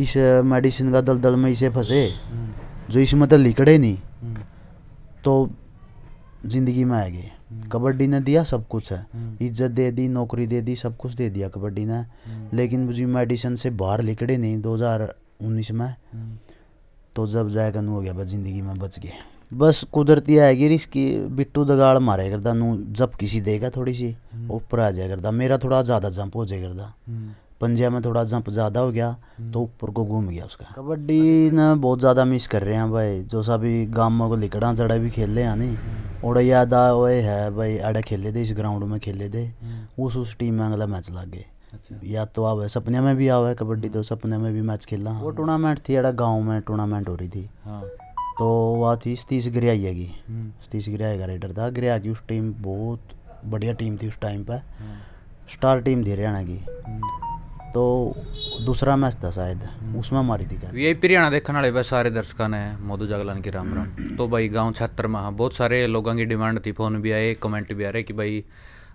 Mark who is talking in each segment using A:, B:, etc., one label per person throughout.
A: इस मेडिसिन का दलदल में इसे फंसे हम्म। जो इसमें हम्म। तो लिकड़े नहीं तो ज़िंदगी में आएगी हम्म। कबड्डी ने दिया सब कुछ है इज्जत दे दी नौकरी दे दी सब कुछ दे दिया कबड्डी ने लेकिन मुझे मेडिसिन से बाहर लिकड़े नहीं 2019 में तो जब जायका हो गया बस ज़िंदगी में बच गए बस कुदरती आएगी इसकी बिट्टू दगाड़ मारे करता नू जब किसी देगा थोड़ी सी ऊपर आ जाया करता मेरा थोड़ा ज़्यादा जंप हो जाया करता पंजे में थोड़ा जंप ज़्यादा हो गया हम्म। तो ऊपर को घूम गया उसका कबड्डी ना बहुत ज़्यादा मिस कर रहे हैं भाई जो सा भी गाँव को लिकड़ा जड़ा भी खेल रहे हैं नहीं और याद आ है भाई अड़े खेले दे इस ग्राउंड में खेले दे हम्म। उस उस टीम में अगला मैच लागे अच्छा। या तो आवे सपने में भी आवे कबड्डी हम्म। तो सपने में भी मैच खेला वो टूर्नामेंट थी अड़ा गाँव में टूर्नामेंट हो रही थी हाँ। तो वह थी सतीस गिरिया की सतीश गिरिया का रेडर था गिरिया की उस टीम बहुत बढ़िया टीम थी उस टाइम पर स्टार टीम थी हरियाणा की तो दूसरा मैच था शायद हम्म। उसमें हमारी थी
B: ये हरियाणा देखने वाले बस सारे दर्शकों ने मोदू जागलान की राम राम हम्म। तो भाई गांव छात्र में हाँ, बहुत सारे लोगों की डिमांड थी फ़ोन भी आए कमेंट भी आ रहे कि भाई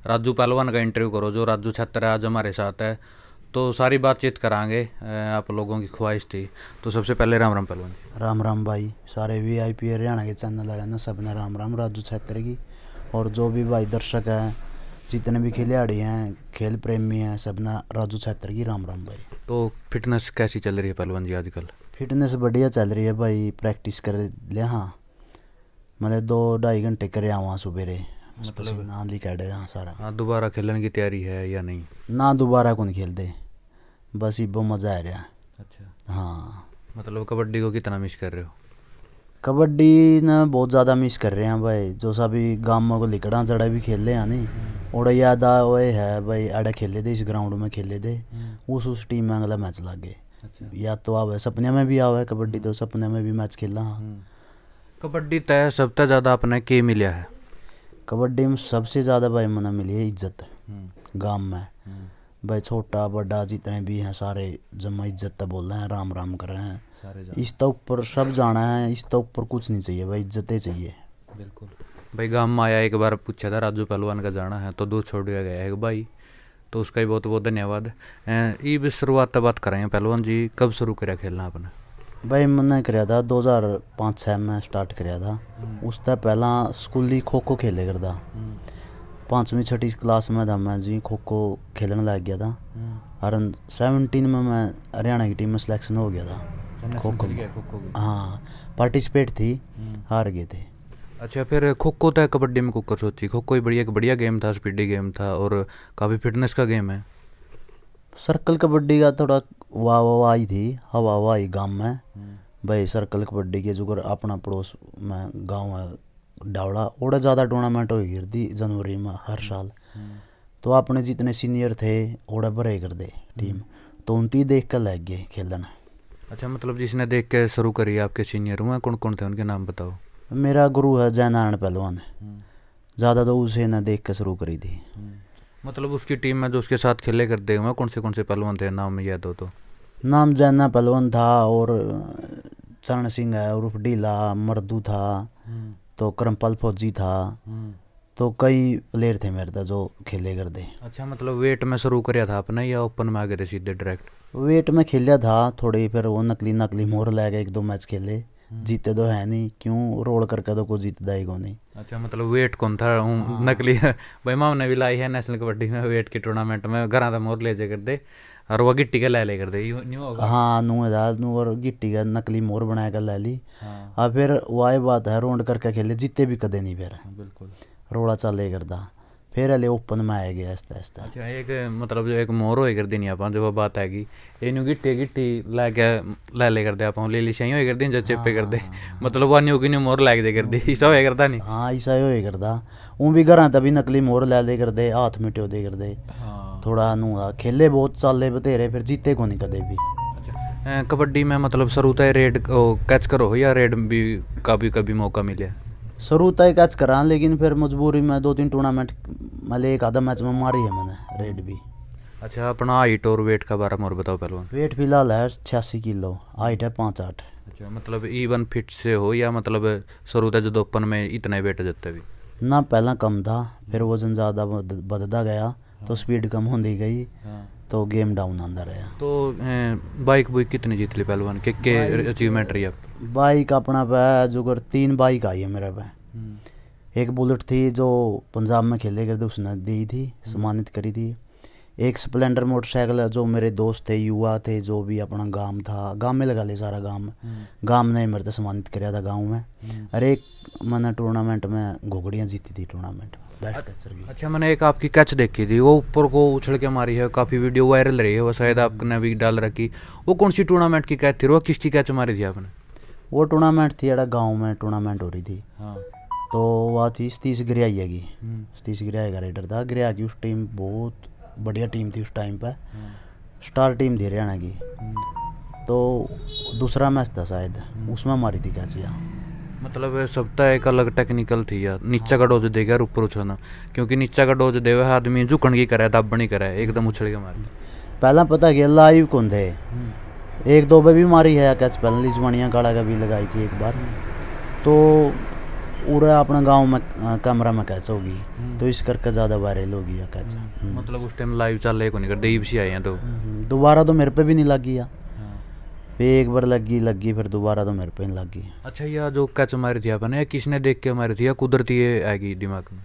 B: राजू पहलवान का इंटरव्यू करो जो राजू छात्र आज हमारे साथ है तो सारी बातचीत कराएंगे आप लोगों की ख्वाहिश थी तो सबसे पहले राम राम पहलवान
A: राम राम भाई सारे वी आई पी हरियाणा के चैनल वाले ना सबने राम राम राजू छात्र की और जो भी भाई दर्शक हैं जितने भी खिलाड़ी हैं खेल प्रेमी हैं सबना राजू छात्र की राम राम भाई
B: तो फिटनेस कैसी चल रही है पहलवान जी आजकल
A: फिटनेस बढ़िया चल रही है भाई प्रैक्टिस कर ले हाँ मतलब दो ढाई घंटे कर आवा सुबेरे मतलब हाँ सारा
B: हाँ दोबारा खेलने की तैयारी है या नहीं
A: ना दोबारा कौन खेलते बस इबो मज़ा आ रहा
B: अच्छा हाँ मतलब कबड्डी को कितना मिस कर रहे हो
A: कबड्डी ना बहुत ज़्यादा मिस कर रहे हैं भाई जो सा भी गामों को लिकड़ा जड़ा भी खेल रहे हैं नहीं और याद आ वो है भाई अड़े खेले थे इस ग्राउंड में खेले थे हम्म। उस उस टीम में अगला मैच लग गए अच्छा। या तो आवे सपने में भी आवे कबड्डी तो सपने में भी मैच खेला हाँ कबड्डी तय तो सबसे तो ज़्यादा अपने के मिला है कबड्डी में सबसे ज़्यादा भाई मना मिली है इज्जत हम्म। गाँव में भाई छोटा बड़ा जितने भी हैं सारे जमा इज्जत तो बोल रहे हैं राम राम कर रहे हैं इस तो ऊपर सब जाना है इस तो ऊपर कुछ नहीं चाहिए भाई इज्जतें चाहिए बिल्कुल
B: भाई गाँव में आया एक बार पूछा था राजू पहलवान का जाना है तो दो छोड़ दिया गया है भाई तो उसका भी बहुत बहुत धन्यवाद ये शुरुआत तो बात करेंगे पहलवान जी कब शुरू करा खेलना आपने
A: भाई मैंने कराया था दो हज़ार पाँच में स्टार्ट कराया था हम्म। उस पहला स्कूली खो खो खेले करता हम्म। पाँचवीं छठी क्लास में था मैं जी खो खो खेलने लग गया था और हम्म। सेवनटीन में मैं हरियाणा की टीम में सिलेक्शन हो गया था खो खो हाँ पार्टिसिपेट थी हम्म। हार गए थे
B: अच्छा फिर खो खो था कबड्डी में कुकर सोची खो खो बढ़िया बढ़िया गेम था स्पीडी गेम था और काफ़ी फिटनेस का गेम है
A: सर्कल कबड्डी का थोड़ा वाह वाह आई थी हवा हवा आई गाँव में भाई सर्कल कबड्डी के जुगर अपना पड़ोस में गाँव है डावड़ा ओड़ा ज़्यादा टूर्नामेंट हो गिर थी जनवरी में हर हम्म। साल हम्म। तो अपने जितने सीनियर थे ओड़ा भरे कर दे टीम तो उनती देख कर लग गए खेलना
B: अच्छा मतलब जिसने देख के शुरू करी आपके सीनियर हुए कौन कौन थे उनके नाम बताओ
A: मेरा गुरु है जय नारायण पहलवान हम्म। ज़्यादा तो उसे ना देख के शुरू करी थी
B: हम्म। मतलब उसकी टीम में जो उसके साथ खेले करते हुए कौन से कौन से पहलवान थे नाम याद हो तो
A: नाम जैना पहलवान था और चरण सिंह है उर्फ डीला मर्दू था हम्म। तो करमपाल फौजी था तो कई प्लेयर थे मेरे तो जो खेले करते
B: अच्छा मतलब वेट में शुरू कराया था अपने या ओपन में आ गए थे सीधे डायरेक्ट
A: वेट में खेलिया था थोड़ी फिर वो नकली नकली मोर लग गए एक दो मैच खेले हम्म। जीते तो है नहीं क्यों रोल करके तो कुछ जीतता ही को नहीं
B: अच्छा मतलब वेट कौन था हाँ। नकली भाई माम ने भी लाई है नेशनल कबड्डी में वेट की टूर्नामेंट में घर का मोर ले जाए करते और वो गिट्टी का ले ले करते
A: हाँ नू हजार नू और गिट्टी का नकली मोर बनाया कर ले ली हाँ। और फिर वाह बात है रोड करके खेले जीते भी कदे नहीं फिर हाँ, बिल्कुल रोड़ा चाले करता ਫਿਰ ਹਲੇ ਓਪਨ ਮੈਂ ਆ ਗਿਆ ਆਸਤਾ ਆਸਤਾ
B: ਅੱਛਾ ਇੱਕ ਮਤਲਬ ਜੋ ਇੱਕ ਮੋਰ ਹੋਏ ਕਰਦੀ ਨਹੀਂ ਆਪਾਂ ਜੋ ਬਾਤ ਹੈਗੀ ਇਹਨੂੰ ਗਿੱਟੇ ਗਿੱਟੀ ਲੈ ਕੇ ਲੈ ਲੈ ਕਰਦੇ ਆਪਾਂ ਲੈ ਲੈ ਸ਼ਾਈ ਹੋਏ ਕਰਦੀ ਜਾਂ ਚੇਪੇ ਕਰਦੇ ਮਤਲਬ ਉਹ ਨਿਉ ਕਿ ਨਿਉ ਮੋਰ ਲੈ ਕੇ ਦੇ ਕਰਦੀ ਇਸਾ ਹੋਏ
A: ਕਰਦਾ ਨਹੀਂ ਹਾਂ ਇਸਾ ਹੋਏ ਕਰਦਾ ਉਹ ਵੀ ਘਰਾਂ ਤਾਂ ਵੀ ਨਕਲੀ ਮੋਰ ਲੈ ਲੈ ਕਰਦੇ ਹੱਥ ਮਿਟਿਓ ਦੇ ਕਰਦੇ ਹਾਂ ਥੋੜਾ ਨੂੰ ਆ ਖੇਲੇ ਬਹੁਤ ਚੱਲੇ ਬਥੇਰੇ ਫਿਰ ਜੀਤੇ ਕੋ ਨਹੀਂ ਕਦੇ ਵੀ
B: कबड्डी में मतलब सरुता रेड कैच करो या रेड भी का भी कभी मौका मिले
A: शुरू तय तो कैच करा लेकिन फिर मजबूरी में दो तीन टूर्नामेंट मतलब एक आधा मैच में मारी है मैंने
B: रेड भी अच्छा अपना हाइट और वेट का बारे में और बताओ पहलवान
A: वेट फिलहाल है छियासी किलो हाइट है पाँच आठ अच्छा
B: मतलब इवन फिट से हो या मतलब शुरू तक तो जब ओपन में इतने वेट जते भी
A: ना पहला कम था फिर वजन ज़्यादा बढ़ता गया तो स्पीड कम होती गई हाँ। तो गेम डाउन आंदा रहा
B: तो बाइक बुइक कितनी जीत ली पहलवान के के अचीवमेंट रही
A: बाइक अपना पे जुगर तीन बाइक आई है मेरे पे हम्म। एक बुलेट थी जो पंजाब में खेले करते उसने दी थी सम्मानित करी थी एक स्प्लेंडर मोटरसाइकिल जो मेरे दोस्त थे युवा थे जो भी अपना गांव था गांव में लगा ले सारा गांव हम्म। गांव ने मेरे तो सम्मानित कराया था गांव में अरे हम्म। एक मैंने टूर्नामेंट में घोगड़ियाँ जीती थी टूर्नामेंट में
B: अच्छा मैंने एक आपकी कैच देखी थी वो ऊपर को उछल के मारी है काफ़ी वीडियो वायरल रही है वो शायद hmm. आपने भी डाल रखी वो कौन सी टूर्नामेंट की कैच थी वो किसकी कैच मारी थी आपने
A: वो टूर्नामेंट थी जरा गाँव में टूर्नामेंट हो रही थी हाँ तो वह थी सतीश गिरिया की hmm. सतीश गिरिया का रेडर था गिरिया की उस टीम बहुत बढ़िया टीम थी उस टाइम पर स्टार टीम थी हरियाणा की hmm. तो दूसरा मैच था शायद उसमें मारी थी कैच यहाँ
B: मतलब सप्ताह तो एक अलग टेक्निकल थी यार नीचे का डोज देगा और ऊपर उछलना क्योंकि नीचे का डोज देवे आदमी झुकण की करे दब नहीं करे एकदम उछल के मारे
A: पहला पता कि लाइव कौन थे हम्म। एक दो बे बीमारी है कैच पहली जुआनिया काड़ा का भी लगाई थी एक बार तो पूरा अपना गांव में कमरा में कैच होगी हम्म। तो इस करके ज़्यादा वायरल होगी या कैच हम्म। मतलब
B: उस टाइम लाइव चल रही को नहीं कर देव आए हैं तो
A: दोबारा तो मेरे पे भी नहीं लगी या पे एक बार लगी लगी फिर दोबारा तो मेरे पे लग गई
B: अच्छा यह जो कच मारी थी आपने किसने देख के मारी थी कुदरती आएगी दिमाग में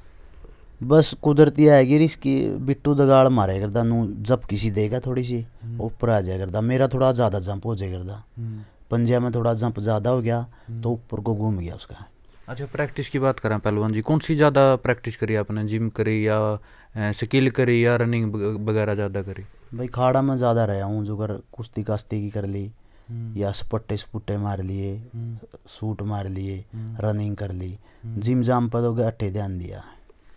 A: बस कुदरती आएगी इसकी बिट्टू दगाड़ मारे करता नू जब किसी देगा थोड़ी सी हम्म। ऊपर आ जाया करता मेरा थोड़ा ज़्यादा जंप हो जाया करता हम्म। पंजे में थोड़ा जंप ज़्यादा हो गया हम्म। तो ऊपर को घूम गया उसका
B: अच्छा प्रैक्टिस की बात करें पहलवान जी कौन सी ज़्यादा प्रैक्टिस करी आपने जिम करी या स्किल करी या रनिंग वगैरह ज़्यादा करी
A: भाई खाड़ा में ज़्यादा रहा हूँ जो कर कुश्ती कास्ती की कर ली या स्पट्टे स्पुट्टे मार लिए सूट मार लिए रनिंग कर ली जिम जाम पर तो अट्ठे ध्यान दिया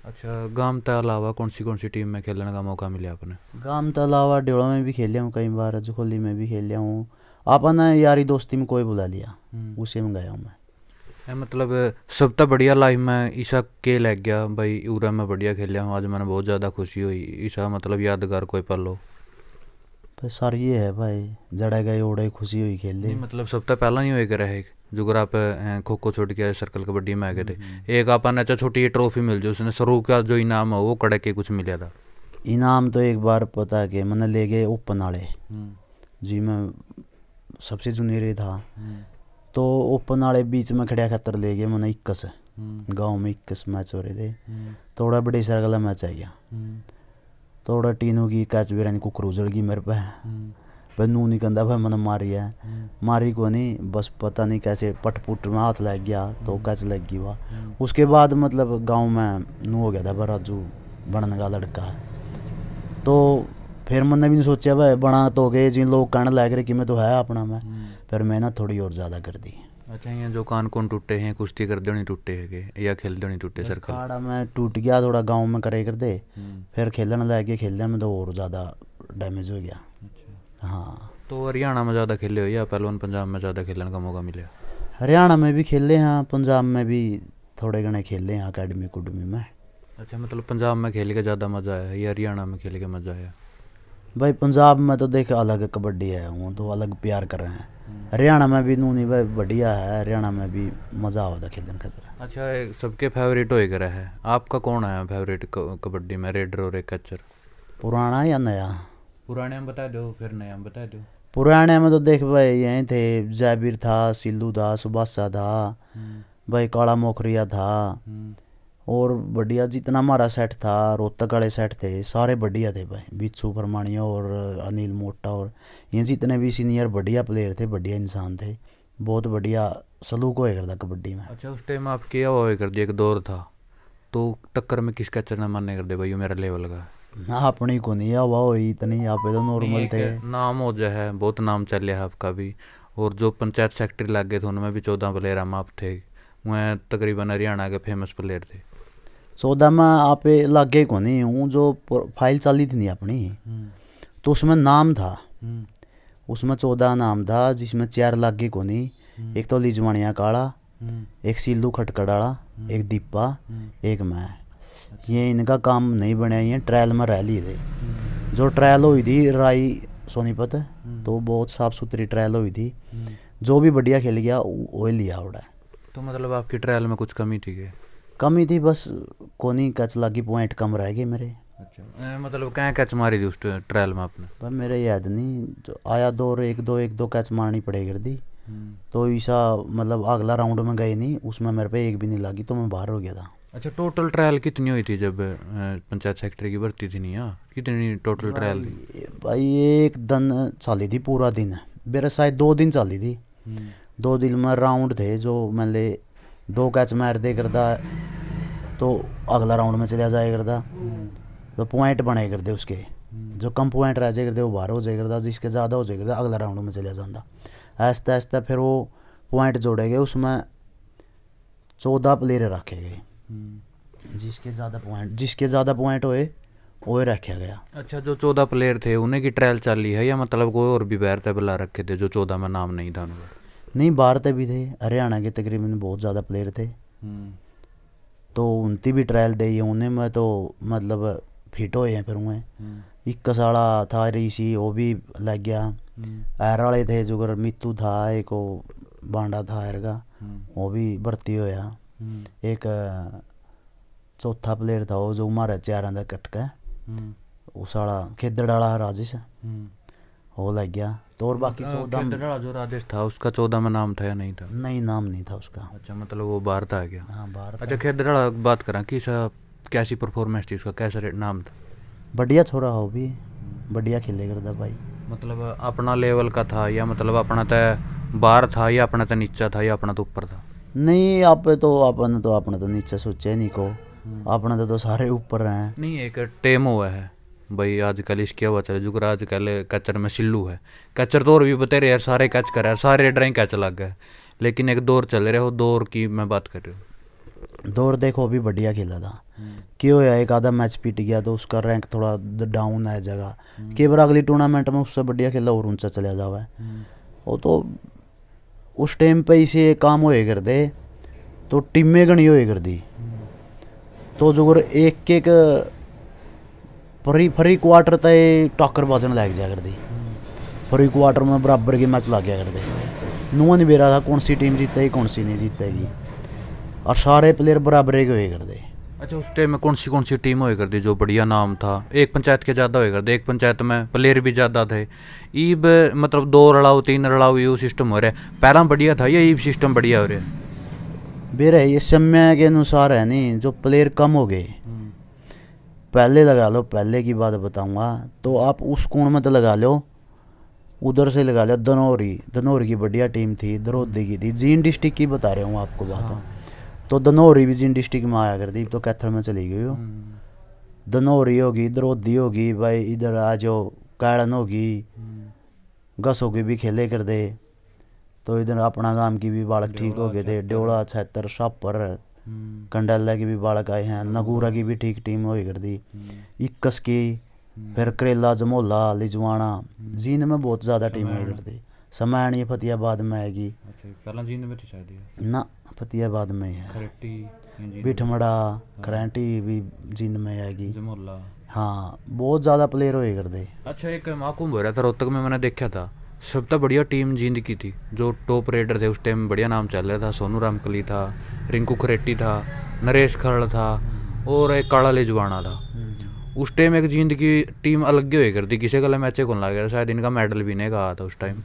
B: अच्छा गांव के तो अलावा कौन सी कौन सी टीम में खेलने का मौका मिला आपने
A: गांव के तो अलावा डेड़ा में भी खेलिया हूँ कई बार अजखोली में भी खेलिया हूँ आपने यारी दोस्ती में कोई बुला लिया हम्म। उसे में गया हूँ
B: मैं मतलब सबसे तो बढ़िया लाइफ में ईसा के लग गया भाई उरा में बढ़िया खेलिया हूँ आज मैंने बहुत ज़्यादा खुशी हुई ईसा मतलब यादगार कोई पल हो
A: ਪਰ ਸਰ ਇਹ ਹੈ ਭਾਈ ਜੜਾ ਗਏ ਉੜੇ ਖੁਸ਼ੀ ਹੋਈ ਖੇਲੇ
B: ਮਤਲਬ ਸਭ ਤੋਂ ਪਹਿਲਾਂ ਹੀ ਹੋਏ ਕਰ ਹੈ जुगर आप खो खो छोड़ के सर्कल कबड्डी में आ गए थे हम्म, हम्म। एक अपन अच्छा छोटी ट्रॉफी मिल जो उसने सरू का जो इनाम है वो कड़क के कुछ मिला था
A: इनाम तो एक बार पता के मैंने ले गए ओपन वाले हम्म। जी मैं सबसे जुनेरे था तो ओपन वाले बीच में खड़िया खतर ले गए मैंने इक्कीस गाँव में इक्कीस मैच हो रहे थे थोड़ा बड़े सर्कल मैच आ गया थोड़ा टीनू की कैच बिरानी कुकर गई मेरे पे हम्म। भाई नू नहीं कहता भाई मैंने मारी है हम्म। मारी को नहीं बस पता नहीं कैसे पट पुट में हाथ लग गया तो हम्म। कैच लग गई वह उसके बाद मतलब गांव में नू हो गया था भाई राजू बनने का लड़का तो फिर मैंने भी नहीं सोचा भाई बना तो गए जी लोग कहने लग रहे कि मैं तो है अपना मैं फिर मेहनत थोड़ी और ज़्यादा कर दी
B: अच्छा यहाँ जो कान कौन टूटे हैं कुश्ती कर देनी टूटे है या खेल देनी टूटे सर
A: खाड़ा में टूट गया थोड़ा गांव में करे कर दे हम्म। फिर खेलने लग गए खेलने में तो और ज़्यादा डैमेज हो गया
B: अच्छा। हाँ तो हरियाणा में ज़्यादा खेले हो या पहलवान पंजाब में ज़्यादा खेलने का मौका मिला
A: हरियाणा में भी खेले हैं पंजाब में भी थोड़े घने खेले हैं अकेडमी कुडमी में
B: अच्छा मतलब पंजाब में खेल के ज़्यादा मज़ा आया या हरियाणा में खेल के मज़ा आया
A: भाई पंजाब में तो देख अलग कबड्डी है वो तो अलग प्यार कर रहे हैं हरियाणा में भी नूनी भाई बढ़िया है हरियाणा में भी मज़ा आता खेलने खातर
B: अच्छा सबके फेवरेट हो गया है आपका कौन है फेवरेट कबड्डी में रेडर और कैचर
A: पुराना या नया
B: पुराने में बता दो फिर नया बता दो
A: पुराने में तो देख भाई यही थे जयबीर था सिल्लू था सुबासा था हम्म। भाई काला मोखरिया था हम्म। और बढ़िया जितना हमारा सेट था रोहतक वाले सेट थे सारे बढ़िया थे भाई बिच्छू परमाणिया और अनिल मोटा और ये जितने भी सीनियर बढ़िया प्लेयर थे बढ़िया इंसान थे बहुत बढ़िया सलूक होया करता कबड्डी में
B: अच्छा उस टाइम आप क्या हुआ कर दिया एक दौर था तो टक्कर में किसका चलना मारने कर दे भाई मेरा लेवल का
A: ना अपनी को नहीं हवा हुई इतनी आप तो नॉर्मल थे
B: नाम हो जाए बहुत नाम चल रहा आपका भी और जो पंचायत सेक्रेटरी लग गए थे उनमें भी चौदह प्लेयर हम आप थे वह तकरीबन हरियाणा के फेमस प्लेयर थे
A: सौदा में आप लागे को नहीं हूँ जो फाइल चाली थी नहीं अपनी हम्म। तो उसमें नाम था हम्म। उसमें चौदह नाम था जिसमें चार लागे को नहीं हम्म। एक तो लिजवाणिया काला एक सिल्लू खटकड़ाड़ा एक दीपा एक मैं अच्छा। ये इनका काम नहीं बने ये ट्रायल में रह ली थे जो ट्रायल हुई थी राई सोनीपत तो बहुत साफ सुथरी ट्रायल हुई थी जो भी बढ़िया खेल गया वो लिया उड़ा
B: तो मतलब आपकी ट्रायल में कुछ कमी थी
A: कमी थी बस कोनी कैच लगी पॉइंट कम रह गए मेरे
B: अच्छा मतलब क्या कैच मारी थी उस ट्रायल में आपने
A: पर मेरे याद नहीं आया दो और एक दो एक दो कैच मारनी पड़ेगी दी हम्म। तो ईसा मतलब अगला राउंड में गए नहीं उसमें मेरे पे एक भी नहीं लगी तो मैं बाहर हो गया था
B: अच्छा टोटल ट्रायल कितनी हुई थी जब पंचायत सेक्रेटरी की भर्ती थी नहीं यहाँ कितनी
A: टोटल ट्रायल भाई एक दिन चाली थी पूरा दिन मेरा शायद दो दिन चाली थी हम्म। दो दिन में राउंड थे जो मतलब दो कैच मार दे करता तो अगला राउंड में चला जाया करता तो पॉइंट बनाए करते उसके जो कम पॉइंट रह जाए करते वो बाहर हो जाए करता जिसके ज़्यादा हो जाए करता अगला राउंड में चला जाता आहिस्ता आहिस्ता फिर वो पॉइंट जोड़े गए उसमें चौदह प्लेयर रखे गए जिसके ज़्यादा पॉइंट जिसके ज़्यादा पॉइंट होए वो रखा गया
B: अच्छा जो चौदह प्लेयर थे उन्हें की ट्रायल चाली है या मतलब कोई और भी बैर तय बुला रखे थे जो चौदह में नाम नहीं था उनका
A: नहीं भारत भी थे हरियाणा के तकरीबन बहुत ज़्यादा प्लेयर थे हम्म। तो उनती भी ट्रायल दी उन्हें मैं तो मतलब फिट हो हैं फिर हुए हम्म। एक साला था ऋषि वो भी लग गया एर हम्म। वाले थे जुगर मितू था एक बांडा था एर का वो भी भर्ती होया एक चौथा प्लेयर था वो जो मारे चार कटका उस खेदड़ा राजेश वो लग गया तो और बाकी हाँ, चौदह जो राजेश था उसका चौदह में नाम था या नहीं था नहीं नाम नहीं था उसका अच्छा मतलब वो बाहर था क्या अच्छा
B: खेदड़ा बात करा कि कैसी परफॉर्मेंस थी उसका कैसा नाम था
A: बढ़िया छोरा हो भी बढ़िया खेले करता भाई
B: मतलब अपना लेवल का था या मतलब अपना तो बाहर था या अपना तो नीचा था या अपना तो ऊपर था
A: नहीं आप तो अपन तो अपना तो नीचे सोचे नहीं को हम्म। अपना तो, तो सारे ऊपर हैं नहीं एक टेम हुआ है भाई
B: आजकल इसके हुआ चले जुकर आजकल कैचर में सिल्लू है कैचर तो और भी बता यार सारे कैच कर रहे हैं सारे ड्राइंग कैच लग गए लेकिन एक दौर चल रहे हो दौर की मैं बात कर रही हूँ
A: दौर देखो अभी बढ़िया खेला था क्यों होया एक आधा मैच पीट गया तो उसका रैंक थोड़ा डाउन है जगह कई बार अगली टूर्नामेंट में उससे बढ़िया खेला और ऊंचा चला जावा वो तो उस टाइम पे इसे काम होए कर दे तो टीमें गणी होए कर दी तो जो एक एक फ्री फ्री क्वार्टर तय टॉकर बाजन लग जा करती फ्री क्वार्टर में बराबर के मैच लग गया करते नहीं बेरा था कौन सी टीम जीतेगी कौन सी नहीं जीतेगी और सारे प्लेयर बराबर ही हुए करते
B: अच्छा उस टाइम में कौन सी कौन सी टीम हुए करती जो बढ़िया नाम था एक पंचायत के ज़्यादा हुए करते एक पंचायत में प्लेयर भी ज़्यादा थे ईब मतलब दो रड़ाओ तीन रड़ाओ यू सिस्टम हो रहा है पहला बढ़िया था या ईब सिस्टम बढ़िया हो रहा
A: है बेरे ये समय के अनुसार है नहीं जो प्लेयर कम हो गए हम्म। पहले लगा लो पहले की बात बताऊंगा तो आप उस कोण में तो लगा लो उधर से लगा लो धनौरी धनौरी की बढ़िया टीम थी दरोदे की थी जीन डिस्ट्रिक्ट की बता रहा हूँ आपको बात हाँ। तो धनौरी भी जीन डिस्ट्रिक्ट में आया करती तो कैथल में चली गई हो हम्म। धनौरी होगी दरोदी होगी भाई इधर आ जाओ काड़न होगी हम्म। गस होगी भी खेले कर दे तो इधर अपना गांव की भी बालक ठीक हो गए थे ड्योड़ा छतर छापर ਕੰਡਲਾ ਕੀ ਵੀ ਬਾਲਕ ਆਏ ਹਨ ਨਗੂਰਾ ਕੀ ਵੀ ਠੀਕ ਟੀਮ ਹੋਈ ਕਰਦੀ ਇੱਕ ਸਕੀ ਫਿਰ ਕਰੇਲਾ ਜਮੋਲਾ ਲਿਜਵਾਣਾ ਜ਼ੀਨ ਮੇ ਬਹੁਤ ਜ਼ਿਆਦਾ ਟੀਮ ਹੋਈ ਕਰਦੀ ਸਮਾਣੀ ਫਤਿਆਬਾਦ ਮੇ ਆਏਗੀ ਅੱਛਾ ਪਹਿਲਾਂ ਜ਼ੀਨ ਮੇ ਟਿਕਾਈ ਦੀ ਨਾ ਫਤਿਆਬਾਦ ਮੇ ਹੈ ਕਰੈਂਟੀ ਬਿਠਮੜਾ ਕਰੈਂਟੀ ਵੀ ਜ਼ੀਨ ਮੇ ਆਏਗੀ ਜਮੋਲਾ ਹਾਂ ਬਹੁਤ ਜ਼ਿਆਦਾ ਪਲੇਅਰ ਹੋਏ ਕਰਦੇ
B: ਅੱਛਾ ਇੱਕ ਮਾਕੂਮ ਹੋ ਰਿਹਾ ਤਾਂ ਰੋਤਕ ਮੇ ਮੈਨੇ ਦੇਖਿਆ ਤਾਂ ਸਭ ਤੋਂ ਬੜੀਆ ਟੀਮ ਜਿੰਦ ਕੀਤੀ ਜੋ ਟੌਪ ਰੇਡਰ ਦੇ ਉਸ ਟਾਈਮ ਬੜੀਆ ਨਾਮ ਚੱਲ ਰਿਹਾ ਥਾ ਸੋਨੂ ਰਾਮ ਕਲੀ ਥਾ रिंकू खरेटी था नरेश खरड़ था और एक काला लेजवाना था हम्म। उस टाइम एक जींद की टीम अलग ही हुई करती किसी का मैच को लग गया शायद इनका मेडल भी नहीं कहा था उस टाइम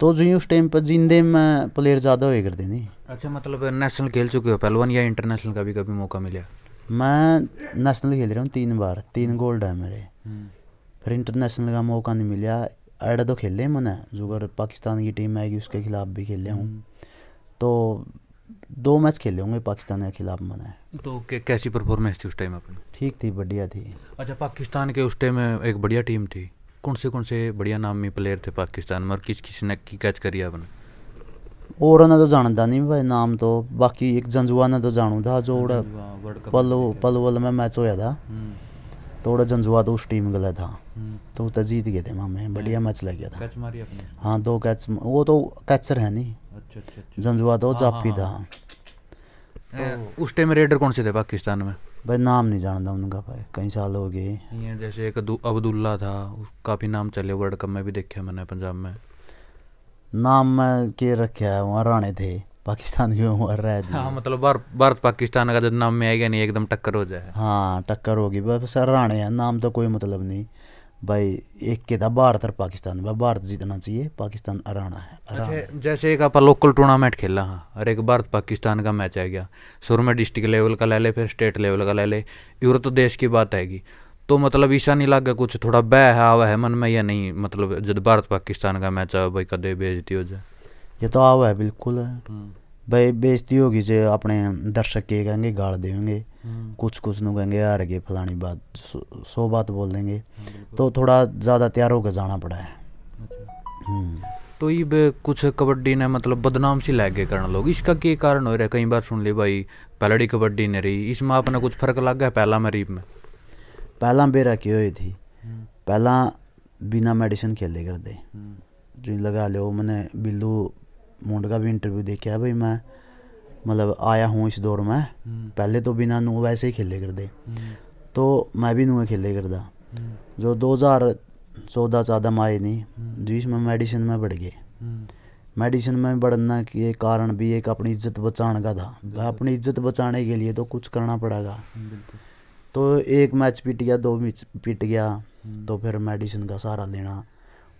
A: तो जी उस टाइम पर जिंदे में प्लेयर ज़्यादा हुए करते नहीं
B: अच्छा मतलब नेशनल खेल चुके हो पहलवान या इंटरनेशनल का भी कभी मौका मिला
A: मैं नेशनल खेल रहा हूँ तीन बार तीन गोल्ड है मेरे हम्म। फिर इंटरनेशनल का मौका नहीं मिला एड तो खेले मैंने जो अगर पाकिस्तान की टीम आएगी उसके खिलाफ भी खेले हूँ हम्म। तो दो मैच खेले होंगे पाकिस्तान के खिलाफ मैंने
B: तो कैसी परफॉर्मेंस थी उस टाइम अपनी
A: ठीक थी बढ़िया थी
B: अच्छा पाकिस्तान के उस टाइम एक बढ़िया टीम थी कौन से कौन से बढ़िया नामी प्लेयर थे पाकिस्तान में और किस किस ने की कैच करी आपने
A: और ना तो जानता नहीं भाई नाम तो बाकी एक जंजुआ ने तो जानू था जो पल पलवल में मैच होया था थोड़ा हम्म। तो जंजुआ तो उस टीम गला था हम्म। तो जीत गए थे हमें बढ़िया मैच हाँ। लग गया था हाँ दो कैच वो तो कैचर है नहीं अच्छा, अच्छा, अच्छा। जंजुआ तो जापी हाँ, हाँ, था हाँ। उस टाइम रेडर कौन से थे पाकिस्तान में भाई नाम नहीं जानता उनका भाई कई साल हो गए जैसे
B: एक अब्दुल्ला था काफ़ी नाम चले वर्ल्ड कप में भी देखे मैंने पंजाब में
A: नाम मैं के रखा है वहाँ राणे थे पाकिस्तान के वहाँ रह हाँ
B: मतलब भारत पाकिस्तान का जब नाम में आएगा नहीं एकदम टक्कर हो जाए
A: हाँ टक्कर होगी बस राणे है नाम तो कोई मतलब नहीं भाई एक के था भारत और पाकिस्तान भाई भारत जीतना चाहिए पाकिस्तान हराना है
C: जैसे,
B: जैसे एक आप लोकल टूर्नामेंट खेला हाँ और एक भारत पाकिस्तान का मैच आ गया शुरू में डिस्ट्रिक्ट लेवल का ले ले फिर स्टेट लेवल का ले ले यूरो तो देश की बात आएगी तो मतलब ईशा नहीं लागे कुछ थोड़ा बह है आवा है मन में या नहीं मतलब जब भारत पाकिस्तान का मैच आवा भाई कदे बेजती हो जाए
A: ये तो आवा है बिल्कुल हम्म। भाई बेजती होगी जो अपने दर्शक के कहेंगे गाड़ देंगे कुछ कुछ लोग कहेंगे यार ये फलानी बात सौ, सौ बात बोल देंगे हाँ, तो थोड़ा ज़्यादा तैयार होकर जाना पड़ा है अच्छा। हम्म। तो ये
B: कुछ कबड्डी ने मतलब बदनाम सी लग गए करने लोग इसका क्या कारण हो रहा है कई बार सुन ली भाई पहलड़ी कबड्डी ने रही इसमें आपने कुछ फर्क लग गया पहला मरीब में
A: पहला बेरा की हुई थी हम्म। पहला बिना मेडिसिन खेले करते हम्म। जो लगा लो मैंने बिल्लू मुंड का भी इंटरव्यू देखा भाई मैं मतलब आया हूँ इस दौर में हम्म। पहले तो बिना नूह वैसे ही खेले करते हम्म। तो मैं भी नूह खेले करता हम्म। जो 2014 चौदह चौदह माए नहीं जिसमें मेडिसिन में बढ़ गए मेडिसिन में बढ़ने के कारण भी एक अपनी इज्जत बचाने का था अपनी इज्जत बचाने के लिए तो कुछ करना पड़ेगा तो एक मैच पिट गया दो मैच पिट गया तो फिर मेडिसिन का सहारा लेना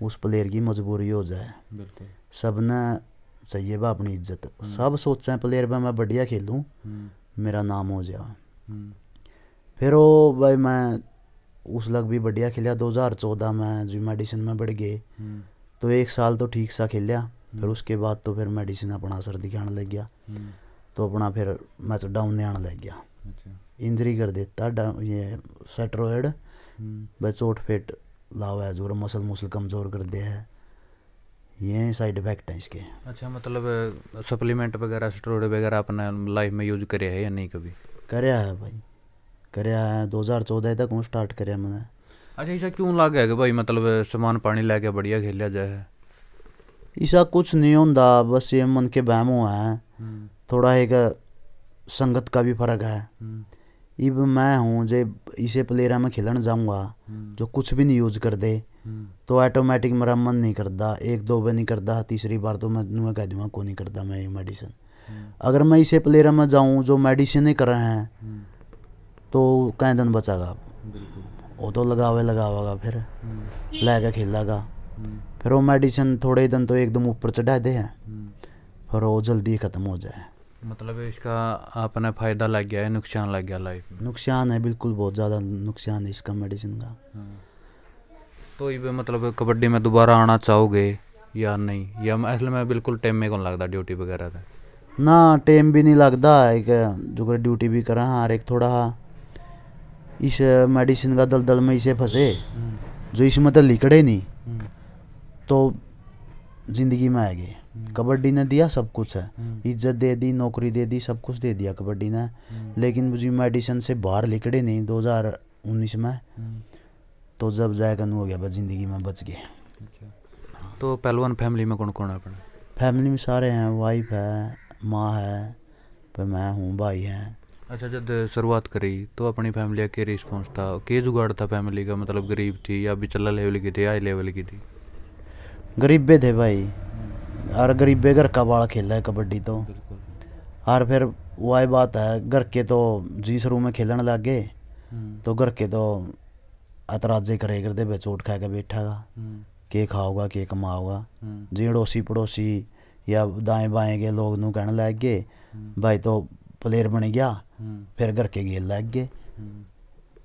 A: उस प्लेयर की मजबूरी हो जाए सब ने सही है अपनी इज्जत हम्म। सब सोचा है प्लेयर भाई मैं बढ़िया खेलूँ हम्म। मेरा नाम हो जाए हम्म। फिर वो भाई मैं उस लग भी बढ़िया खेलिया 2014 में जो मेडिसिन में बढ़ गए तो एक साल तो ठीक सा खेलिया फिर उसके बाद तो फिर मेडिसिन अपना असर दिखाने लग गया तो अपना फिर मैच डाउन आने लग गया इंजरी अच्छा। कर देता ये सेट्रोइड भाई चोट फेट लावा है जो मसल मुसल कमज़ोर कर दिया है ये साइड इफेक्ट हैं इसके
B: अच्छा मतलब सप्लीमेंट वगैरह स्टोरॉइड वगैरह अपने लाइफ में यूज करे है या नहीं
A: कभी करे है भाई करे है दो तक हूँ स्टार्ट करे मैंने
B: अच्छा ऐसा क्यों लागे है कि भाई मतलब सामान पानी लैके बढ़िया खेलिया जाए
A: ऐसा कुछ नहीं होता बस ये मन के बहम हुआ है हम्म। थोड़ा एक संगत का भी फर्क है हम्म। इब मैं हूँ जे इसे प्लेयर में खेलन जाऊँगा हम्म। जो कुछ भी नहीं यूज कर दे तो ऑटोमेटिक मेरा मन नहीं करता एक दो बार नहीं करता तीसरी बार तो मैं कह दूंगा को नहीं करता मैं ये मेडिसिन हम्म। अगर मैं इसे प्लेयर में जाऊँ जो मेडिसिन ही कर रहे हैं हम्म। तो कहीं दिन बचागा वो तो लगावे लगावागा फिर लैके खेलागा फिर वो मेडिसिन थोड़े दिन तो एकदम ऊपर चढ़ा दे हैं फिर वो जल्दी ख़त्म हो जाए
B: मतलब इसका अपना फ़ायदा लग गया है नुकसान लग गया लाइफ
A: नुकसान है बिल्कुल बहुत ज़्यादा नुकसान है इसका मेडिसिन का हाँ।
B: तो ये मतलब कबड्डी में दोबारा आना चाहोगे या नहीं या असल में बिल्कुल टाइम में कौन लगता ड्यूटी वगैरह का
A: ना टाइम भी नहीं लगता एक जो कर ड्यूटी भी करा हाँ एक थोड़ा इस मेडिसिन का दलदल में इसे फंसे हम्म। जो इसमें तो लिकड़े नहीं हम्म। तो जिंदगी में आएगी कबड्डी ने दिया सब कुछ है हम्म। इज्जत दे दी नौकरी दे दी सब कुछ दे दिया कबड्डी ने हम्म। लेकिन मुझे मेडिसिन से बाहर निकले नहीं 2019 में हम्म। तो जब जायकन हो गया जिंदगी में बच गए
B: तो पहलवान फैमिली में कौन कौन है अपने
A: फैमिली में सारे हैं वाइफ है माँ है पर मैं हूँ भाई हैं
B: अच्छा जब शुरुआत करी तो अपनी फैमिली के रिस्पॉन्स था के जुगाड़ था फैमिली का मतलब गरीब थी या भी लेवल की थी हाई लेवल की थी
A: गरीबे थे भाई हर गरीब बेघर का बाढ़ खेल है कबड्डी तो हर फिर वही बात है घर के तो जी शुरू में खेलने लग गए तो घर के तो अतराजे करे करते बे चोट खा के बैठा गा हम्म। के खाओगा के कमाओगा हम्म। जी अड़ोसी पड़ोसी या दाएं बाएं के लोग कहने लग गए भाई तो प्लेयर बन गया हम्म। फिर घर के गेल लग गए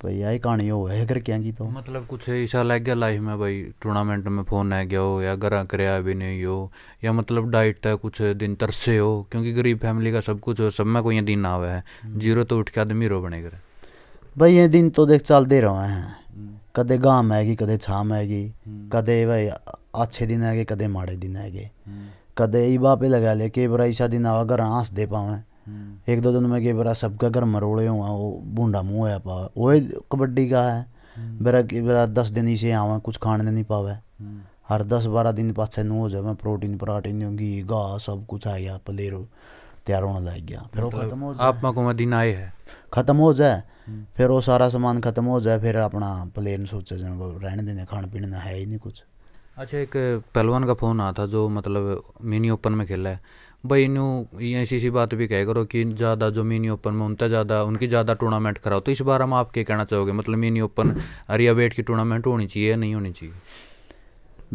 A: भाई यही कहानी हो है कर क्या की तो मतलब
B: कुछ ऐसा लग गया लाइफ में भाई टूर्नामेंट में फोन आ गया हो या घर कराया भी नहीं हो या मतलब डाइट था कुछ दिन तरसे हो क्योंकि गरीब फैमिली का सब कुछ हो सब में कोई दिन आवे है हम्म। जीरो तो उठ के आदमी रो बने करे
A: भाई ये दिन तो देख चलते रहे हैं हम्म। कदे गाम हैगी कदे छाम हैगी हम्म। कदे भाई अच्छे दिन हैगे कदे माड़े दिन हैगे कदे ई बापे लगा ले कि बड़ा ऐसा दिन आवा घर हंस दे पावे एक दो दिन में बेरा सबका घर मरोड़े हुआ वो बूंदा मुँह है पावे वही कबड्डी का है बेरा कि बेरा दस दिन ही से आवा कुछ खाने नहीं पावे हर दस बारह दिन पाछे नू हो जावे प्रोटीन प्रोटीन घी घाह सब कुछ आ गया प्लेयर तैयार होने लग गया फिर मतलब खत्म हो जाए आप को आए है खत्म हो जाए हम्म। फिर वो सारा सामान खत्म हो जाए फिर अपना प्लेयर सोचे जिनको रहने देने खाने पीने है ही नहीं कुछ
B: अच्छा एक पहलवान का फ़ोन आता था जो मतलब मिनी ओपन में खेला है भाई इन ऐसी ऐसी बात भी कह करो कि ज़्यादा जो मिनी ओपन में उनका ज़्यादा उनकी ज़्यादा टूर्नामेंट कराओ तो इस बारे में आप कहना चाहोगे मतलब मिनी ओपन अरिया बेट की टूर्नामेंट होनी चाहिए या नहीं होनी चाहिए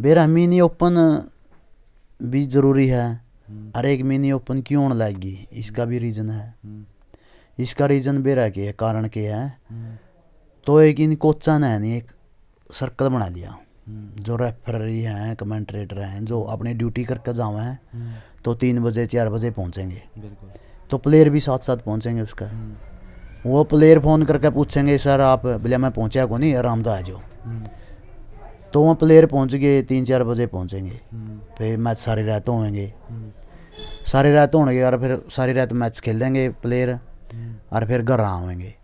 A: बेरा मिनी ओपन भी ज़रूरी है हम्म। हर एक मिनी ओपन क्यों लगेगी इसका भी रीज़न है
C: हम्म।
A: इसका रीज़न बेरा के है कारण के है हम्म। तो एक इन कोचा ने एक सर्कल बना लिया जो रेफरी हैं कमेंट्रेटर हैं जो अपनी ड्यूटी करके जावे हैं तो तीन बजे चार बजे पहुँचेंगे तो प्लेयर भी साथ साथ पहुँचेंगे उसका हम्म। वो प्लेयर फ़ोन करके पूछेंगे सर आप बोले मैं पहुँचा को नहीं आराम तो आ जाओ हम्म। तो वो प्लेयर पहुँच गए तीन चार बजे पहुँचेंगे हम्म। फिर मैच सारी रात होंगे सारी रात होने के और फिर सारी रात मैच खेल देंगे प्लेयर और फिर घर आवेंगे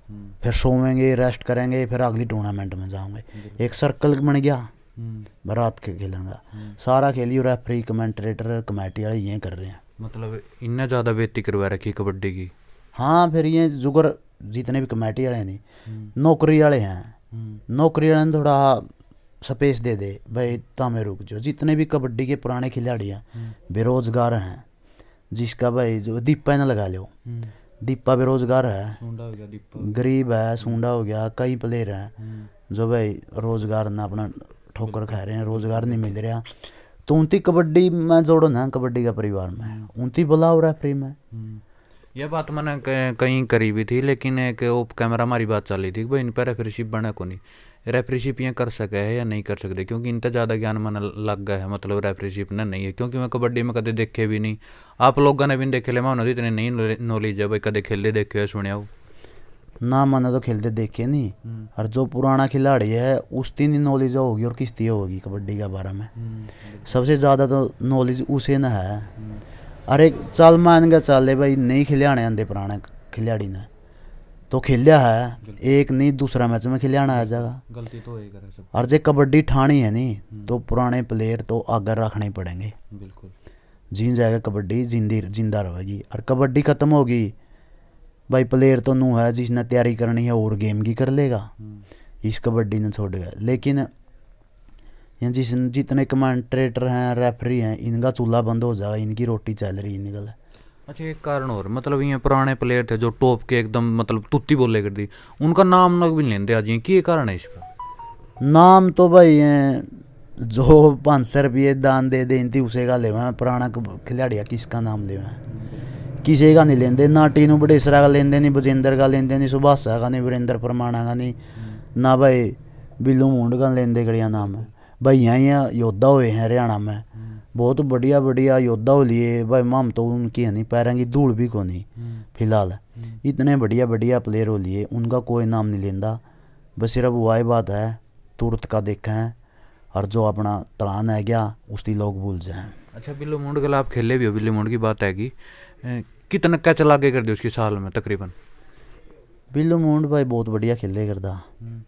A: फिर सोवेंगे रेस्ट करेंगे फिर अगली टूर्नामेंट में जाओगे एक सर्कल बन गया हम्म। रात के खेलन सारा खेली रेफरी कमेंटरेटर कमेटी वाले ये कर रहे हैं
B: मतलब इन्ना ज़्यादा बेती करवा रखी कबड्डी की
A: हाँ फिर ये जुगर जितने भी कमेटी वाले नहीं हम्म। नौकरी वाले हैं हम्म। नौकरी वाले थोड़ा स्पेस दे दे भाई तामे रुक जाओ जितने भी कबड्डी के पुराने खिलाड़ी हैं बेरोजगार हैं जिसका भाई जो दीपा ना लगा लो दीपा बेरोजगार है गरीब है सूंडा हो गया कई प्लेयर हैं जो भाई रोजगार ना अपना ठोकर खा रहे हैं रोज़गार नहीं मिल रहा तो उनती कबड्डी में जोड़ो ना कबड्डी का परिवार में उनती बुला रहा है फ्री में
B: यह बात मैंने कहीं करी भी थी लेकिन एक ओप कैमरा हमारी बात चल थी भाई इन पर रेफरीशिप बना को नहीं रेफरीशिप ये कर सके है या नहीं कर सकते क्योंकि इनका ज़्यादा ज्ञान मन लग गया है मतलब रेफरीशिप ने नहीं है क्योंकि मैं कबड्डी में कदे देखे भी नहीं आप लोगों ने भी नहीं देखे ले मैं उन्होंने इतनी नहीं नॉलेज है भाई कदे खेलते देखे
A: सुने ना माना तो खेलते देखे नहीं हम्म। और जो पुराना खिलाड़ी है उसकी नहीं नॉलेज होगी और किसती होगी कबड्डी के बारे में हम्म, सबसे ज़्यादा तो नॉलेज उसे न है अरे हम्म। चल मान गया चल भाई नहीं खिलाने आते पुराने खिलाड़ी ने तो खेलिया है एक नहीं दूसरा मैच में खिलाना आ जाएगा गलती तो एक और जे कबड्डी ठाणी है नहीं तो पुराने प्लेयर तो आगे रखने पड़ेंगे बिल्कुल जी जाएगा कबड्डी जिंदी जिंदा रहेगी और कबड्डी खत्म होगी भाई प्लेयर तो नू है जिसने तैयारी करनी है और गेम की कर लेगा हम्म। इस कबड्डी ने छोड़ गया लेकिन जिस जितने कमेंट्रेटर हैं रेफरी हैं इनका चूल्हा बंद हो जाएगा इनकी रोटी चल रही इनका
B: अच्छा एक कारण और मतलब ये पुराने प्लेयर थे जो टॉप के एकदम मतलब तुत्ती बोले कर दी उनका नाम ना भी लेते आज की कारण है इसका
A: नाम तो भाई हैं जो पाँच सौ रुपये दान दे देती उसे का लेवा पुराना खिलाड़िया किसका नाम लेवा किसी का नहीं लेंदे ना टीनू बडेसरा का लेंदे नहीं बजेंद्र का लेंदे नहीं सुभाषा का नहीं वीरेंद्र परमाणा का नहीं ना भाई बिल्लू मुंड का लेंदे कड़िया नाम है भाई यहाँ यहाँ योद्धा हुए हैं हरियाणा में बहुत बढ़िया बढ़िया योद्धा हो लिए भाई माम तो उनकी है नहीं पैरों की धूल भी को नहीं फिलहाल इतने बढ़िया बढ़िया प्लेयर हो लिए उनका कोई नाम नहीं लेंदा बस सिर्फ वाह बात है तुरंत का देखा है और जो अपना तड़ान है गया उसकी लोग भूल जाए
B: अच्छा बिल्लू मुंड गला आप खेले भी हो बिल्लू मुंड की बात है कितने कैच लागे कर दिया उसकी साल में तकरीबन
A: बिल्लो मोंड भाई बहुत बढ़िया खेले करता हम्म।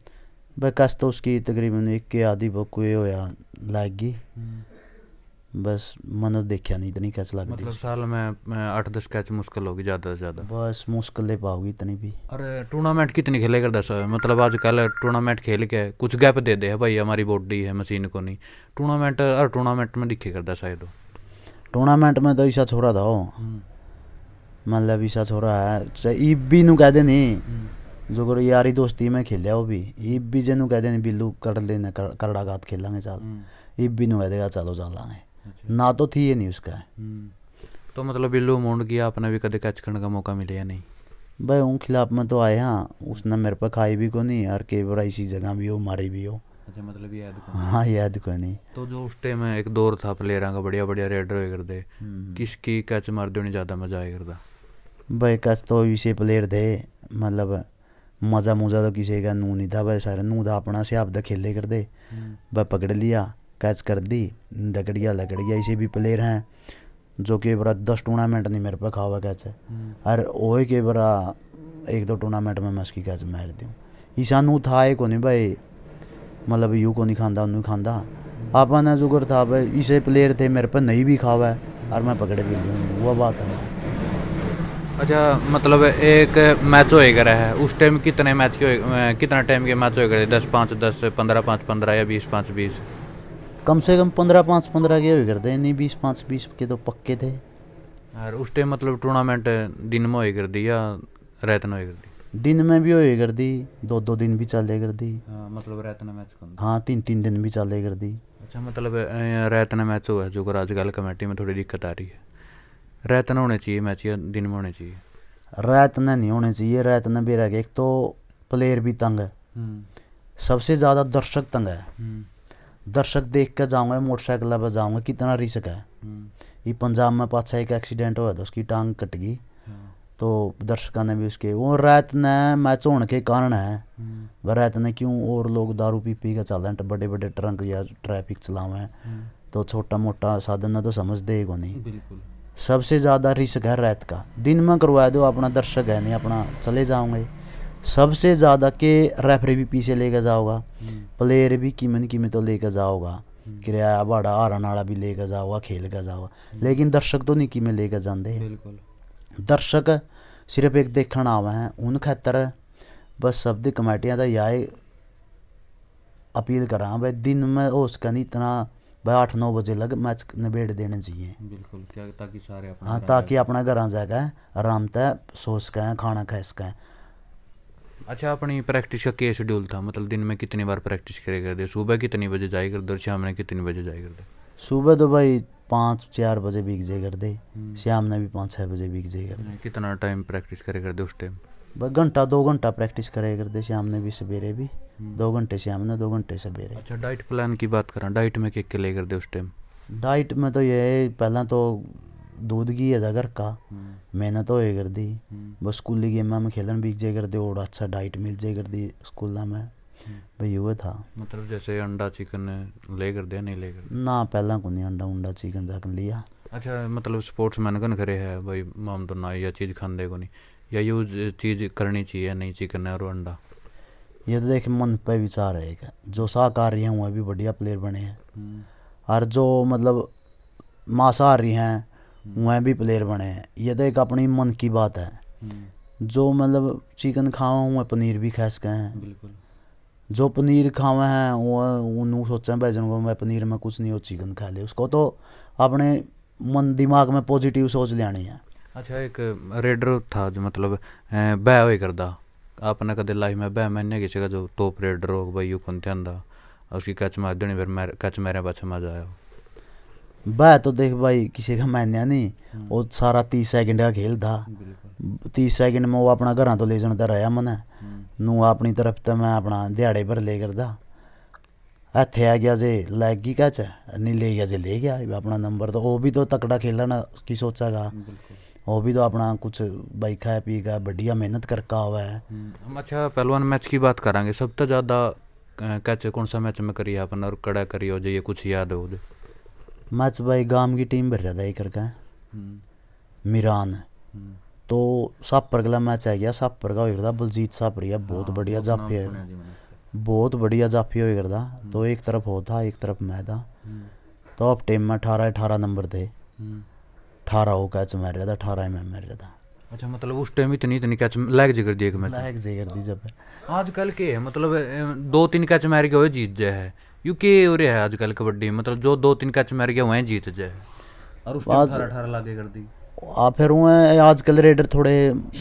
A: भाई कस तो उसकी तकरीबन एक के आधी बुक ये होया लग गई हम्म। बस मन देखा नहीं इतनी कैच लगती
B: मतलब साल में आठ दस कैच मुश्किल होगी ज़्यादा से ज़्यादा बस मुश्किल ले पाओगी इतनी भी अरे टूर्नामेंट कितनी खेले कर दस मतलब आजकल टूर्नामेंट खेल के कुछ गैप दे दे भाई हमारी बॉडी है मशीन को नहीं टूर्नामेंट हर टूर्नामेंट में दिखे करता शायद
A: टूर्नामेंट में तो ऐसा छोड़ा था मतलब ईसा छोरा है ईब भी नू कह देने हम्म। जो करो यारी दोस्ती में खेल वो भी ईब भी जेनू कह देने बिल्लू कर लेने करड़ा घात खेलेंगे चल हम्म। ईब भी नू कह देगा चलो चल लाएंगे अच्छा। ना तो थी ये नहीं उसका
C: हम्म।
B: तो मतलब बिल्लू मोड़ गया आपने भी कदे कैच करने का मौका मिले या नहीं
A: भाई उन खिलाफ में तो आए हाँ उसने मेरे पर खाई भी को नहीं और कई बार ऐसी जगह भी हो मारी भी हो अच्छा
B: मतलब याद को
A: हाँ याद को नहीं
B: तो जो उस टाइम एक दौर था प्लेयर का बढ़िया बढ़िया रेडर कर दे किसकी कैच मार देने ज़्यादा मजा आया
A: भाई कस तो इसे प्लेयर थे मतलब मज़ा मुजा तो किसी का नू नहीं था भाई सारा नू था अपना से आप खेले कर दे हम्म। भाई पकड़ लिया कैच कर दी लकड़िया लकड़िया इसे भी प्लेयर हैं जो कि बरा दस टूर्नामेंट नहीं मेरे पे खा हुआ कैच है हम्म। और ओए के बड़ा एक दो टूर्नामेंट में मैं उसकी कैच मार दूँ ईसा नू था को नहीं भाई मतलब यू को नहीं खांदा नू खांदा हम्म। आपा ने जो कर था भाई इसे प्लेयर थे मेरे पर नहीं भी खा हुआ है और मैं पकड़ भी दूँ वह बात है
B: अच्छा मतलब एक मैच होएगा है उस टाइम कितने मैच के कितना टाइम के मैच होएगा दस पाँच दस पंद्रह पाँच पंद्रह या बीस पाँच बीस
A: कम से कम पंद्रह पाँच पंद्रह के होए करते नहीं बीस पाँच बीस के तो पक्के थे
B: और उस टाइम मतलब टूर्नामेंट दिन में होए कर दी या रात में
A: होए कर दी दिन में भी होए कर दी दो दो दिन भी चले कर दी हाँ, मतलब रात में मैच हाँ तीन तीन दिन भी चले कर दी
B: अच्छा मतलब रात में मैच हुआ जो आजकल कमेटी में थोड़ी दिक्कत आ रही है रैतन होने चाहिए मैच या दिन में होने चाहिए
A: रैतन नहीं होने चाहिए रैतन बेरा के एक तो प्लेयर भी तंग है हम्म। सबसे ज़्यादा दर्शक तंग है हम्म। दर्शक देख कर जाऊँगा मोटरसाइकिल पर जाऊँगा कितना रिस्क है हम्म। ये पंजाब में पाछा एक एक्सीडेंट हुआ था उसकी टांग कट गई हाँ। तो दर्शकों ने भी उसके वो रात ने मैच होने के कारण है वह रात ने क्यों और लोग दारू पी पी कर चल रहे तो बड़े बड़े ट्रंक या ट्रैफिक चलावे तो छोटा मोटा साधन ना तो समझते ही को नहीं सबसे ज़्यादा रिस्क है रात का दिन में करवा दो अपना दर्शक है नहीं अपना चले जाऊँगे सबसे ज़्यादा के रेफरी भी पीछे लेकर जाओगा प्लेयर हम्म। भी कीमत किमें तो लेकर जाओगा हम्म। किराया भाड़ा हारा नाड़ा भी लेकर जाओगा खेल कर जाओगा हम्म। लेकिन दर्शक तो नहीं किमें लेकर जाते दर्शक सिर्फ एक देखण आवे हैं उन खातर बस सब दी कमेटियाँ का यह अपील करा भाई दिन में हो सका नहीं इतना भाई अठ नौ बजे लग मैच नबेड़ देने चाहिए बिल्कुल
B: क्या ताकि सारे अपना हाँ ताकि अपना
A: घर जाके आराम तय सो सकें खाना खा सकें
B: अच्छा अपनी प्रैक्टिस का क्या शेड्यूल था मतलब दिन में कितनी बार प्रैक्टिस करे कर दे सुबह कितनी बजे जाए कर दे और शाम में कितनी बजे जाए कर दे
A: सुबह तो भाई पाँच चार बजे बीक जाए कर दे हम्म। शाम में भी पाँच छः बजे बीक जाए कर दे
B: कितना टाइम प्रैक्टिस करे कर दे उस टाइम
A: घंटा दो घंटा प्रैक्टिस करे कर दे शाम में भी सवेरे भी दो घंटे से हमने दो घंटे से बेरे
B: अच्छा डाइट प्लान की बात करें डाइट में क्या ले कर दे उस टाइम
A: डाइट में तो ये पहला तो दूध की है घर का हम्म। मेहनत हो तो कर दी हम्म। बस स्कूली गेम में खेलन बीक जाए कर दे और अच्छा डाइट मिल जाए कर दी स्कूल में हम्म। भाई हुए था
B: मतलब जैसे अंडा चिकन ले कर दिया नहीं ले
A: कर ना पहला को नहीं अंडा उंडा चिकन जाकर लिया
B: अच्छा मतलब स्पोर्ट्स मैन कन करे है भाई माम तो ना यह चीज़ खान दे को नहीं या यूज चीज़ करनी चाहिए नहीं चिकन और अंडा
A: ये तो देख मन पे विचार है एक जो शाकाहारी हैं वह भी बढ़िया प्लेयर बने हैं हम्म। और जो मतलब मांसाहारी हैं हम्म। वह भी प्लेयर बने हैं ये तो एक अपनी मन की बात है
C: हम्म।
A: जो मतलब चिकन खावा वह पनीर भी खा सके हैं जो पनीर खावे हैं वह उन्होंने सोचें भेजन को मैं पनीर में कुछ नहीं हो चिकन खा ले उसको तो अपने मन दिमाग में पॉजिटिव सोच ले है
B: अच्छा एक रेडर था जो मतलब बह करदा आपने कदे लाइफ में बह मैंने किसी का जो टॉप रेडर हो भाई यू कौन थे उसकी कैच मार देनी फिर मैं कैच मेरे पास मजा आया
A: वह तो देख भाई किसी का मैंने नहीं हम्म। वो सारा तीस सेकंड का खेल था तीस सेकंड में वो अपना घर तो ले जाने रहा मन हम्म। नू अपनी तरफ तो मैं अपना दिहाड़े पर ले करता हथे आ गया जे लग गई कैच नहीं ले गया जे ले गया अपना नंबर तो वो भी तो तकड़ा खेलना की सोचा सोचेगा वो भी तो अपना कुछ भाई खाया पी गया बढ़िया मेहनत करका हुआ है
B: हम अच्छा पहलवान मैच की बात करांगे सब ज़्यादा कैच कौन सा मैच में करिए अपन और कड़ा करी हो जाइए कुछ याद हो जाए
A: मैच भाई गांव की टीम भर रहा था एक करके मिरान तो सापर गला मैच आ गया सापर का हो बलजीत सापरिया बहुत बढ़िया जाफी बहुत बढ़िया जाफी हो करता तो एक तरफ हो था एक तरफ मैं था तो अब टीम में अठारह अठारह नंबर थे अठारह हो कैच मार रहा था अठारह एम मार रहा था
B: अच्छा मतलब उस टाइम इतनी इतनी कैच लैग जिगर दी एक मैच लैग जिगर दी जब आजकल के है मतलब दो तीन कैच मार के हुए जीत जाए है यू के हो रहा है आजकल कबड्डी मतलब जो दो तीन कैच मार के हुए जीत जाए और उसके अठारह अठारह लागे कर दी
A: आ फिर हुए आजकल रेडर थोड़े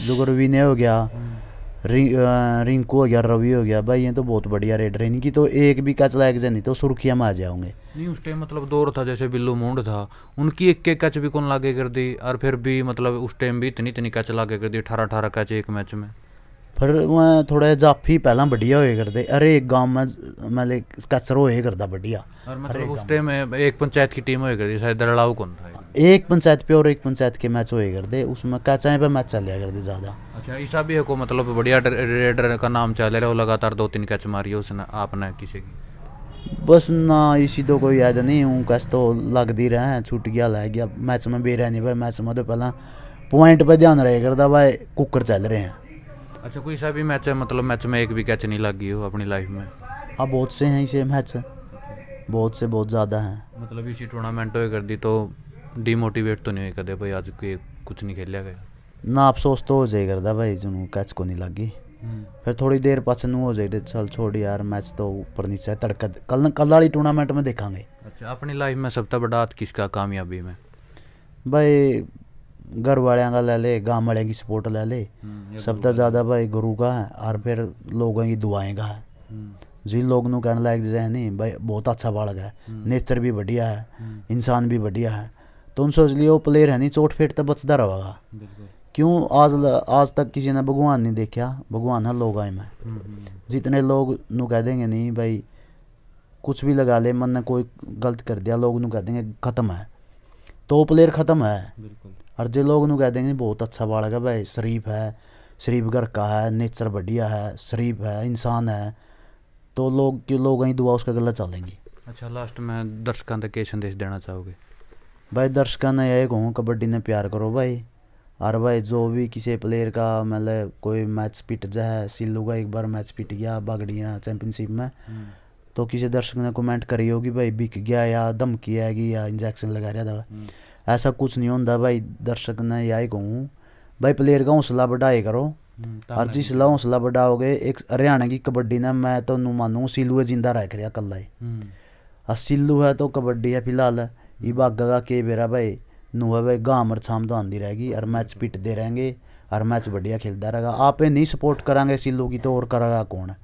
A: जुगर भी नहीं हो गया हम्म। रिंकू हो गया रवि हो गया भाई ये तो बहुत बढ़िया रेडर है इनकी तो एक भी कच लायक जाए नहीं तो सुर्खिया में आ जाओगे
B: नहीं उस टाइम मतलब दौर था जैसे बिल्लू मोंड था उनकी एक एक कैच भी कौन लागे कर दी और फिर भी मतलब उस टाइम भी इतनी इतनी कैच लागे कर दी अठारह अठारह कैच एक मैच में
A: फिर थोड़ा थोह्ड़ा जेहा जाफी पैह्लें बड्डिया होए करदे हर एक गांव में मतलब कचरा होए करदा बड्डिया
B: और मतलब उस टाइम एक पंचायत की टीम होए करती शायद लड़ाऊ कौन था
A: एक पंचायत पे और एक पंचायत के मैच होए करते उसमें कैचाएं पे मैच चलिया करते ज़्यादा
B: अच्छा ईसा भी है को मतलब बढ़िया रेडर का नाम चल रहा लगातार दो तीन कैच मारिए उसने आपने किसी की
A: बस ना इसी तो कोई याद नहीं हूँ कैच तो लगती रहे छूट गया लै गया मैच में बेरह नहीं भाई मैच में तो पहला पॉइंट पर ध्यान रहे करता भाई कुकर चल रहे हैं
B: अच्छा कोई सा भी मैच है मतलब मैच में एक भी कैच नहीं लगी हो अपनी लाइफ में
A: हाँ बहुत से हैं इसे मैच बहुत से बहुत ज़्यादा हैं
B: मतलब इसी टूर्नामेंट में कर दी तो डीमोटिवेट तो नहीं हुई कदे भाई आज के कुछ नहीं खेलिया गया
A: ना अफसोस तो हो जाए करता भाई जो कैच को नहीं लगी हम्म। फिर थोड़ी देर पास हो जाए चल छोड़ यार मैच तो ऊपर नीचे तड़का कल कल वाली टूर्नामेंट में देखेंगे
B: अच्छा अपनी लाइफ में सबसे बड़ा किसका कामयाबी में
A: भाई घर वालों का ले ले गांव वाले की सपोर्ट ले ले सबसे ज़्यादा भाई गुरु का है और फिर लोगों की दुआएं का है हम्म। जी लोग नु कहने लायक जैसे नहीं भाई बहुत अच्छा बालक है हम्म। नेचर भी बढ़िया है हम्म। इंसान भी बढ़िया है तो उन सोच लिए वो प्लेयर है नहीं चोट फेट तो बचता रहेगा क्यों आज आज तक किसी ने भगवान नहीं देखा भगवान है लोग आए मैं जितने लोग नु कह देंगे नहीं भाई कुछ भी लगा ले मन ने कोई गलत कर दिया लोग नु कह देंगे ख़त्म है तो वो प्लेयर ख़त्म है और जो लोग कह देंगे बहुत अच्छा बालक है भाई शरीफ है शरीफ घर का है नेचर बढ़िया है शरीफ है इंसान है तो लोग के लोग अं दुआ उसका गला चलेंगे
B: अच्छा लास्ट में दर्शकों का क्या संदेश देना चाहोगे
A: भाई दर्शकों ने यही कहूँ कबड्डी ने प्यार करो भाई और भाई जो भी किसी प्लेयर का मतलब कोई मैच पिट जाए सिल्लू का एक बार मैच पिट गया बागड़िया चैंपियनशिप में हम्म। तो किसी दर्शक ने कमेंट करी होगी भाई बिक गया या धमकी किया या इंजेक्शन लगा रहा था हम्म। ऐसा कुछ नहीं होंदा भाई दर्शक ने यही कहूँ भाई प्लेयर का हौसला बढ़ाए करो हम्म, हर चीज हौसला बढ़ाओगे एक हरियाणा की कबड्डी ने मैं तो नू मानू सिलू जिंदा रख रहा कल ही
C: हम्म।
A: सिलू है तो कबड्डी है फिलहाल ये हम्म। बागा का के बेरा भाई नुआ भाई गांव मर शाम तो आंदी रहेगी हर मैच पिटते रहेंगे हर मैच बढ़िया खेलता रहेगा आप नहीं सपोर्ट करा सिलू की तो और करेगा कौन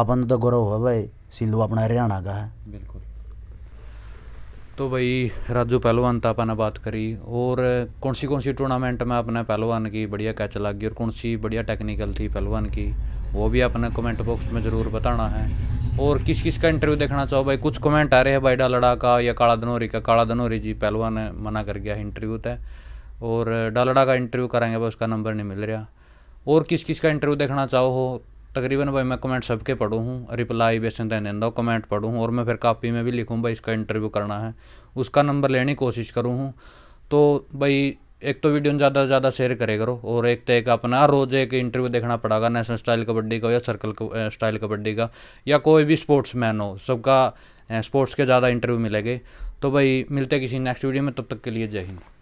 A: आप तो गौरव है भाई सिलू अपना हरियाणा का है बिल्कुल
B: तो भाई राजू पहलवान था तो अपने बात करी और कौन सी कौन सी टूर्नामेंट में अपने पहलवान की बढ़िया कैच गई और कौन सी बढ़िया टेक्निकल थी पहलवान की वो भी अपने कमेंट बॉक्स में ज़रूर बताना है और किस किस का इंटरव्यू देखना चाहो भाई कुछ कमेंट आ रहे हैं भाई डालड़ा का या काला धनोरी का काला धनोरी जी पहलवान मना कर गया इंटरव्यू तय और डालड़ा का इंटरव्यू कराएंगे भाई उसका नंबर नहीं मिल रहा और किस किस का इंटरव्यू देखना चाहो तकरीबन भाई मैं कमेंट सबके पढ़ूँ हूँ रिप्लाई बेसन देन दो कमेंट पढ़ूँ और मैं फिर कापी में भी लिखूँ भाई इसका इंटरव्यू करना है उसका नंबर लेने की कोशिश करूँ हूँ तो भाई एक तो वीडियो ज़्यादा से ज़्यादा शेयर करे करो और एक तो एक अपना रोज़ एक इंटरव्यू देखना पड़ेगा नेशनल स्टाइल कबड्डी का या सर्कल स्टाइल कबड्डी का या कोई भी स्पोर्ट्स मैन हो सबका स्पोर्ट्स के ज़्यादा इंटरव्यू मिलेंगे तो भाई मिलते किसी नेक्स्ट वीडियो में तब तक के लिए जय हिंद